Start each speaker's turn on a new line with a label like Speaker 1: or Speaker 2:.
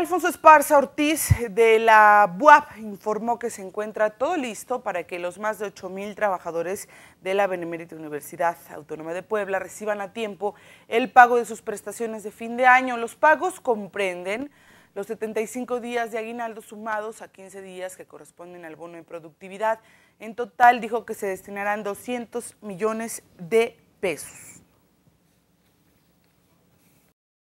Speaker 1: Alfonso Esparza Ortiz de la BUAP informó que se encuentra todo listo para que los más de 8.000 trabajadores de la Benemérita Universidad Autónoma de Puebla reciban a tiempo el pago de sus prestaciones de fin de año. Los pagos comprenden los 75 días de aguinaldo sumados a 15 días que corresponden al bono de productividad. En total dijo que se destinarán 200 millones de pesos.